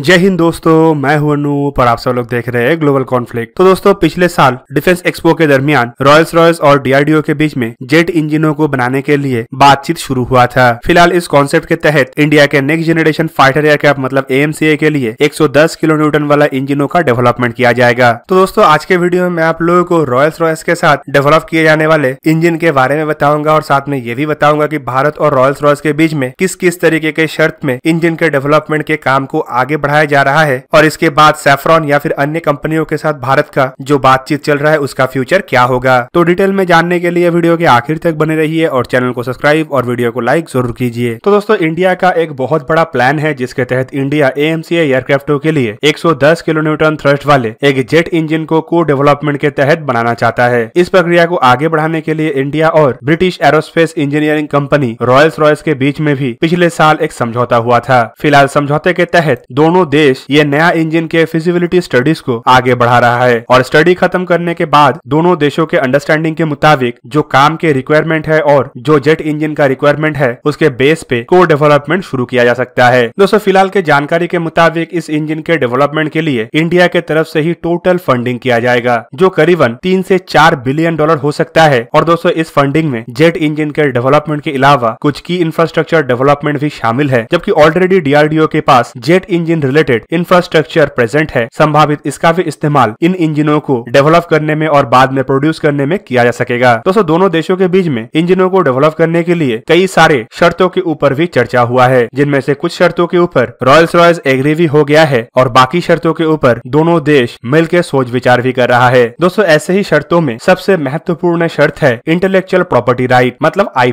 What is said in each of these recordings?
जय हिंद दोस्तों मैं हूं अनु पर आप सब लोग देख रहे हैं ग्लोबल कॉन्फ्लिक्ट तो दोस्तों पिछले साल डिफेंस एक्सपो के दरमियान रॉयल्स रॉयल्स और डीआरडीओ के बीच में जेट इंजिनों को बनाने के लिए बातचीत शुरू हुआ था फिलहाल इस कॉन्सेप्ट के तहत इंडिया के नेक्स्ट जनरेशन फाइटर एयरक्राफ्ट मतलब ए के लिए एक किलो न्यूटन वाला इंजिनों का डेवलपमेंट किया जाएगा तो दोस्तों आज के वीडियो में मैं आप लोगों को रॉयल्स रॉयल्स के साथ डेवलप किए जाने वाले इंजिन के बारे में बताऊंगा और साथ में ये भी बताऊंगा की भारत और रॉयल्स रॉयल्स के बीच में किस किस तरीके के शर्त में इंजिन के डेवलपमेंट के काम को आगे बढ़ाया जा रहा है और इसके बाद सेफ्रॉन या फिर अन्य कंपनियों के साथ भारत का जो बातचीत चल रहा है उसका फ्यूचर क्या होगा तो डिटेल में जानने के लिए वीडियो के आखिर तक बने रहिए और चैनल को सब्सक्राइब और वीडियो को लाइक जरूर कीजिए तो दोस्तों इंडिया का एक बहुत बड़ा प्लान है जिसके तहत इंडिया ए एयरक्राफ्टों के लिए एक किलोमीटर थ्रस्ट वाले एक जेट इंजन को को डेवलपमेंट के तहत बनाना चाहता है इस प्रक्रिया को आगे बढ़ाने के लिए इंडिया और British aerospace engineering company Rolls Royce के बीच में भी पिछले साल एक समझौता हुआ था फिलहाल समझौते के तहत दोनों दोनों देश ये नया इंजन के फिजिबिलिटी स्टडीज को आगे बढ़ा रहा है और स्टडी खत्म करने के बाद दोनों देशों के अंडरस्टैंडिंग के मुताबिक जो काम के रिक्वायरमेंट है और जो जेट इंजन का रिक्वायरमेंट है उसके बेस पे को डेवलपमेंट शुरू किया जा सकता है दोस्तों फिलहाल के जानकारी के मुताबिक इस इंजन के डेवलपमेंट के लिए इंडिया के तरफ से ही टोटल फंडिंग किया जाएगा जो करीबन तीन से चार बिलियन डॉलर हो सकता है और दोस्तों इस फंडिंग में जेट इंजन के डेवलपमेंट के अलावा कुछ की इंफ्रास्ट्रक्चर डेवलपमेंट भी शामिल है जबकि ऑलरेडी डीआरडीओ के पास jet engine related infrastructure present है संभावित इसका भी इस्तेमाल इन इंजिनों को डेवलप करने में और बाद में प्रोड्यूस करने में किया जा सकेगा दोस्तों दोनों देशों के बीच में इंजनों को डेवलप करने के लिए कई सारे शर्तों के ऊपर भी चर्चा हुआ है जिनमें से कुछ शर्तों के ऊपर रॉयल्स रॉयल्स एग्री भी हो गया है और बाकी शर्तों के ऊपर दोनों देश मिल सोच विचार भी कर रहा है दोस्तों ऐसे ही शर्तों में सबसे महत्वपूर्ण शर्त है इंटेलेक्चुअल प्रॉपर्टी राइट मतलब आई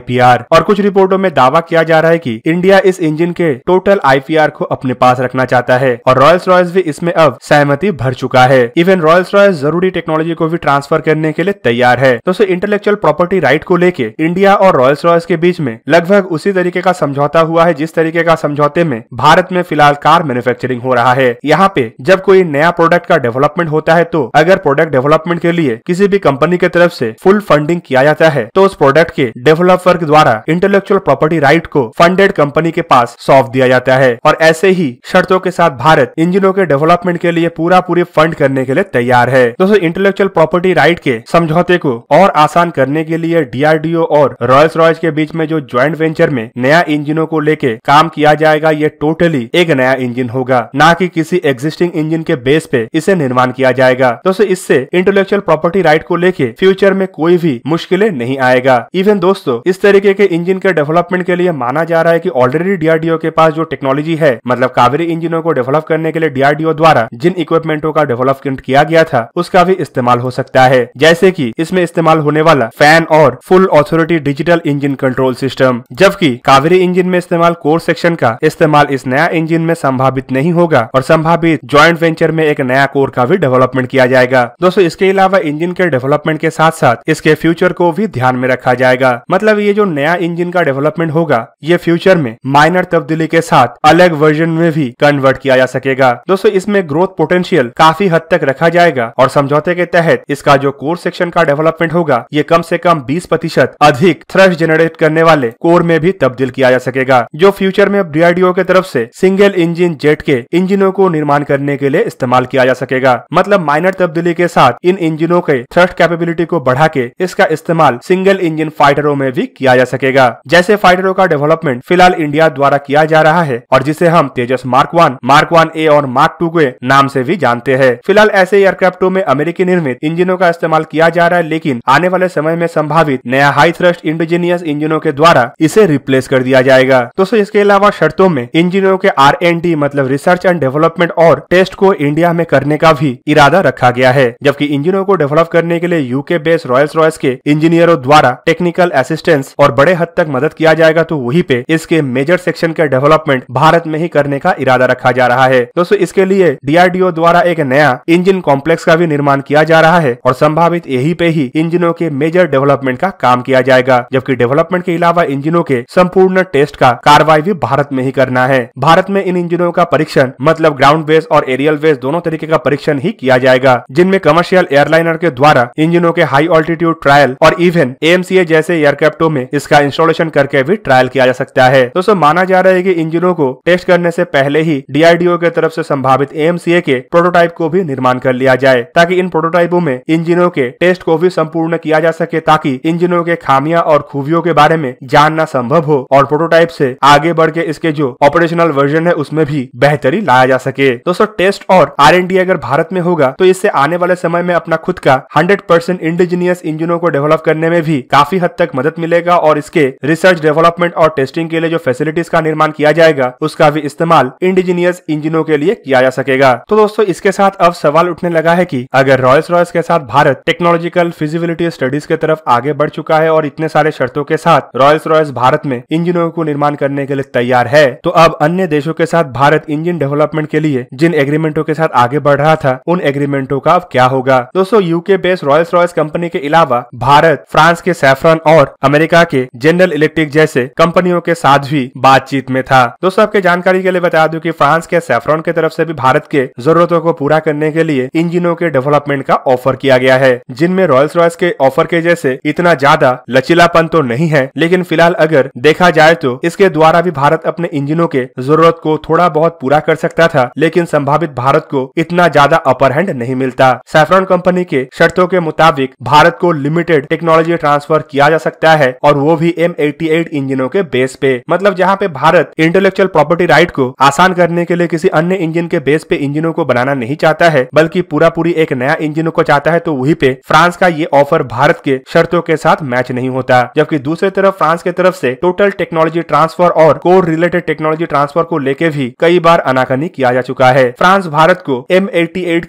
और कुछ रिपोर्टों में दावा किया जा रहा है की इंडिया इस इंजिन के टोटल आई को अपने पास रखना चाहता आता है और रॉयल्स रॉयल्स भी इसमें अब सहमति भर चुका है इवन रॉयल्स रॉयल्स जरूरी टेक्नोलॉजी को भी ट्रांसफर करने के लिए तैयार है दोस्तों इंटेलेक्चुअल प्रॉपर्टी राइट को लेके इंडिया और रॉयल्स रॉयल्स के बीच में लगभग उसी तरीके का समझौता हुआ है जिस तरीके का समझौते में भारत में फिलहाल कार मैन्युफैक्चरिंग हो रहा है यहाँ पे जब कोई नया प्रोडक्ट का डेवलपमेंट होता है तो अगर प्रोडक्ट डेवलपमेंट के लिए किसी भी कंपनी के तरफ से फुल फंडिंग किया जाता है तो उस प्रोडक्ट के डेवलपर द्वारा इंटेलेक्चुअल प्रॉपर्टी राइट को फंडेड कंपनी के पास सौंप दिया जाता है और ऐसे ही शर्तों के साथ भारत इंजिनों के डेवलपमेंट के लिए पूरा पूरी फंड करने के लिए तैयार है दोस्तों इंटेलेक्चुअल प्रॉपर्टी राइट के समझौते को और आसान करने के लिए डीआरडीओ और रॉयल्स रॉयल्स के बीच में जो ज्वाइंट वेंचर में नया इंजिनों को लेके काम किया जाएगा ये टोटली एक नया इंजिन होगा न की कि किसी एग्जिस्टिंग इंजिन के बेस पे इसे निर्माण किया जाएगा दोस्तों इससे इंटेलेक्चुअल प्रॉपर्टी राइट को लेके फ्यूचर में कोई भी मुश्किलें नहीं आएगा इवन दोस्तों इस तरीके के इंजन के डेवलपमेंट के लिए माना जा रहा है की ऑलरेडी डीआरडीओ के पास जो टेक्नोलॉजी है मतलब कावेरी इंजिन मशीनों को डेवलप करने के लिए डीआरडीओ द्वारा जिन इक्विपमेंटो का डेवलपमेंट किया गया था उसका भी इस्तेमाल हो सकता है जैसे की इसमें इस्तेमाल होने वाला फैन और full authority digital engine control system जबकि कावेरी इंजिन में इस्तेमाल कोर सेक्शन का इस्तेमाल इस नया इंजिन में संभावित नहीं होगा और संभावित ज्वाइंट वेंचर में एक नया कोर का भी डेवलपमेंट किया जाएगा दोस्तों इसके अलावा इंजन के डेवलपमेंट के साथ साथ इसके फ्यूचर को भी ध्यान में रखा जाएगा मतलब ये जो नया इंजन का डेवलपमेंट होगा ये फ्यूचर में माइनर तब्दीली के साथ अलग वर्जन में भी कन्वर्ट कन्वर्ट किया जा सकेगा दोस्तों इसमें ग्रोथ पोटेंशियल काफी हद तक रखा जाएगा और समझौते के तहत इसका जो कोर सेक्शन का डेवलपमेंट होगा ये कम से कम 20 प्रतिशत अधिक थ्रस्ट जनरेट करने वाले कोर में भी तब्दील किया जा सकेगा जो फ्यूचर में डीआरडीओ की तरफ से सिंगल इंजिन जेट के इंजिनों को निर्माण करने के लिए इस्तेमाल किया जा सकेगा मतलब माइनर तब्दीली के साथ इन इंजिनों के थ्रस्ट कैपेबिलिटी को बढ़ा के इसका इस्तेमाल सिंगल इंजिन फाइटरों में भी किया जा सकेगा जैसे फाइटरों का डेवलपमेंट फिलहाल इंडिया द्वारा किया जा रहा है और जिसे हम Tejas mark one one mark one A और मार्क टू के नाम से भी जानते हैं फिलहाल ऐसे एयरक्राफ्टों में अमेरिकी निर्मित इंजनों का इस्तेमाल किया जा रहा है लेकिन आने वाले समय में संभावित नया हाई थ्रस्ट इंडिजीनियस इंजनों के द्वारा इसे रिप्लेस कर दिया जाएगा दोस्तों इसके अलावा शर्तों में इंजनों के आर मतलब रिसर्च एंड डेवलपमेंट और टेस्ट को इंडिया में करने का भी इरादा रखा गया है जबकि इंजनों को डेवलप करने के लिए यूके बेस्ड रॉयल्स रॉयस के इंजीनियरों द्वारा टेक्निकल असिस्टेंस और बड़े हद तक मदद किया जाएगा तो वही पे इसके मेजर सेक्शन का डेवलपमेंट भारत में ही करने का इरादा रखा रखा जा रहा है दोस्तों इसके लिए डीआरडीओ द्वारा एक नया इंजन कॉम्प्लेक्स का भी निर्माण किया जा रहा है और संभावित यही पे ही इंजनों के मेजर डेवलपमेंट का काम किया जाएगा जबकि डेवलपमेंट के अलावा इंजनों के संपूर्ण टेस्ट का कार्रवाई भी भारत में ही करना है भारत में इन इंजनों का परीक्षण मतलब ग्राउंड बेस और एरियल बेस दोनों तरीके का परीक्षण ही किया जाएगा जिनमें कमर्शियल एयरलाइनर के द्वारा इंजनों के हाई ऑल्टीट्यूड ट्रायल और इवन एएमसीए जैसे एयरक्राफ्टों में इसका इंस्टॉलेशन करके भी ट्रायल किया जा सकता है दोस्तों माना जा रहा है की इंजनों को टेस्ट करने से पहले ही डीआरडीओ के तरफ से संभावित एएमसीए के प्रोटोटाइप को भी निर्माण कर लिया जाए ताकि इन प्रोटोटाइपों में इंजिनों के टेस्ट को भी संपूर्ण किया जा सके ताकि इंजिनों के खामियां और खूबियों के बारे में जानना संभव हो और प्रोटोटाइप से आगे बढ़ के इसके जो ऑपरेशनल वर्जन है उसमें भी बेहतरी लाया जा सके दोस्तों टेस्ट और आर अगर भारत में होगा तो इससे आने वाले समय में अपना खुद का हंड्रेड परसेंट इंडिजीनियस को डेवलप करने में भी काफी हद तक मदद मिलेगा और इसके रिसर्च डेवलपमेंट और टेस्टिंग के लिए जो फैसिलिटीज का निर्माण किया जाएगा उसका भी इस्तेमाल इंडिजीनियस इंजीनियर्स इंजिनों के लिए किया जा सकेगा तो दोस्तों इसके साथ अब सवाल उठने लगा है कि अगर रॉयल्स रॉयल्स के साथ भारत टेक्नोलॉजिकल फिजिबिलिटी स्टडीज के तरफ आगे बढ़ चुका है और इतने सारे शर्तों के साथ रॉयल्स रॉयल्स भारत में इंजिनों को निर्माण करने के लिए तैयार है तो अब अन्य देशों के साथ भारत इंजिन डेवलपमेंट के लिए जिन एग्रीमेंटों के साथ आगे बढ़ रहा था उन एग्रीमेंटों का अब क्या होगा दोस्तों UK based Rolls Royce company के अलावा भारत फ्रांस के सैफ्रन और अमेरिका के जनरल इलेक्ट्रिक जैसे कंपनियों के साथ भी बातचीत में था दोस्तों आपके जानकारी के लिए बता दूं की फ्रांस फ्रांस के सेफ्रॉन की तरफ से भी भारत के जरूरतों को पूरा करने के लिए इंजिनों के डेवलपमेंट का ऑफर किया गया है जिनमें रॉयल्स रॉयस के ऑफर के जैसे इतना ज्यादा लचीलापन तो नहीं है लेकिन फिलहाल अगर देखा जाए तो इसके द्वारा भी भारत अपने इंजिनों के जरूरत को थोड़ा बहुत पूरा कर सकता था लेकिन संभावित भारत को इतना ज्यादा अपर हैंड नहीं मिलता सेफ्रॉन कंपनी के शर्तों के मुताबिक भारत को लिमिटेड टेक्नोलॉजी ट्रांसफर किया जा सकता है और वो भी एम इंजिनों के बेस पे मतलब जहाँ पे भारत इंटेलेक्चुअल प्रॉपर्टी राइट को आसान करने करने के लिए किसी अन्य इंजन के बेस पे इंजनों को बनाना नहीं चाहता है बल्कि पूरा पूरी एक नया इंजन को चाहता है तो वही पे फ्रांस का ये ऑफर भारत के शर्तों के साथ मैच नहीं होता जबकि दूसरी तरफ फ्रांस के तरफ ऐसी टोटल टेक्नोलॉजी ट्रांसफर और कोर रिलेटेड टेक्नोलॉजी ट्रांसफर को लेके भी कई बार अनाकनी किया जा चुका है फ्रांस भारत को एम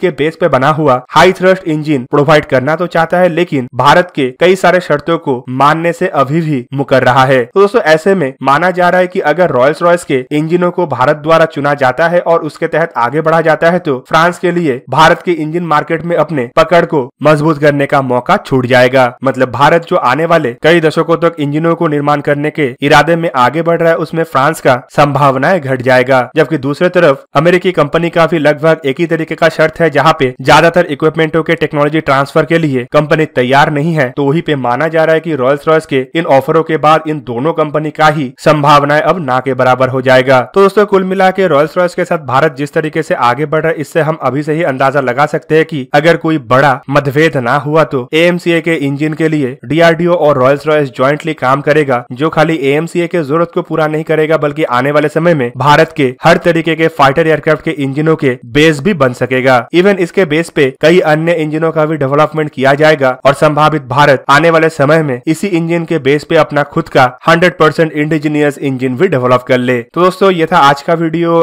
के बेस पे बना हुआ हाई थ्रस्ट इंजिन प्रोवाइड करना तो चाहता है लेकिन भारत के कई सारे शर्तों को मानने से अभी भी मुकर रहा है तो दोस्तों ऐसे में माना जा रहा है की अगर रॉयल्स रॉयस के इंजिनों को भारत द्वारा चुना कहा जाता है और उसके तहत आगे बढ़ा जाता है तो फ्रांस के लिए भारत के इंजन मार्केट में अपने पकड़ को मजबूत करने का मौका छूट जाएगा मतलब भारत जो आने वाले कई दशकों तक इंजनों को निर्माण करने के इरादे में आगे बढ़ रहा है उसमें फ्रांस का संभावनाएं घट जाएगा जबकि दूसरे तरफ अमेरिकी कंपनी का भी लगभग एक ही तरीके का शर्त है जहाँ पे ज्यादातर इक्विपमेंटों के टेक्नोलॉजी ट्रांसफर के लिए कंपनी तैयार नहीं है तो वही पे माना जा रहा है की रॉयल्स रॉयस के इन ऑफरों के बाद इन दोनों कंपनी का ही संभावनाएं अब ना के बराबर हो जाएगा तो दोस्तों कुल मिला के रॉयल रोल्स रॉयस के साथ भारत जिस तरीके से आगे बढ़ रहा है इससे हम अभी से ही अंदाजा लगा सकते हैं कि अगर कोई बड़ा मतभेद ना हुआ तो ए के इंजन के लिए डीआरडीओ और रॉयल्स रॉयस ज्वाइंटली काम करेगा जो खाली ए के जरूरत को पूरा नहीं करेगा बल्कि आने वाले समय में भारत के हर तरीके के फाइटर एयरक्राफ्ट के इंजिनों के बेस भी बन सकेगा इवन इसके बेस पे कई अन्य इंजिनों का भी डेवलपमेंट किया जाएगा और संभावित भारत आने वाले समय में इसी इंजन के बेस पे अपना खुद का 100% परसेंट इंडिजीनियस इंजन भी डेवलप कर ले तो दोस्तों ये था आज का वीडियो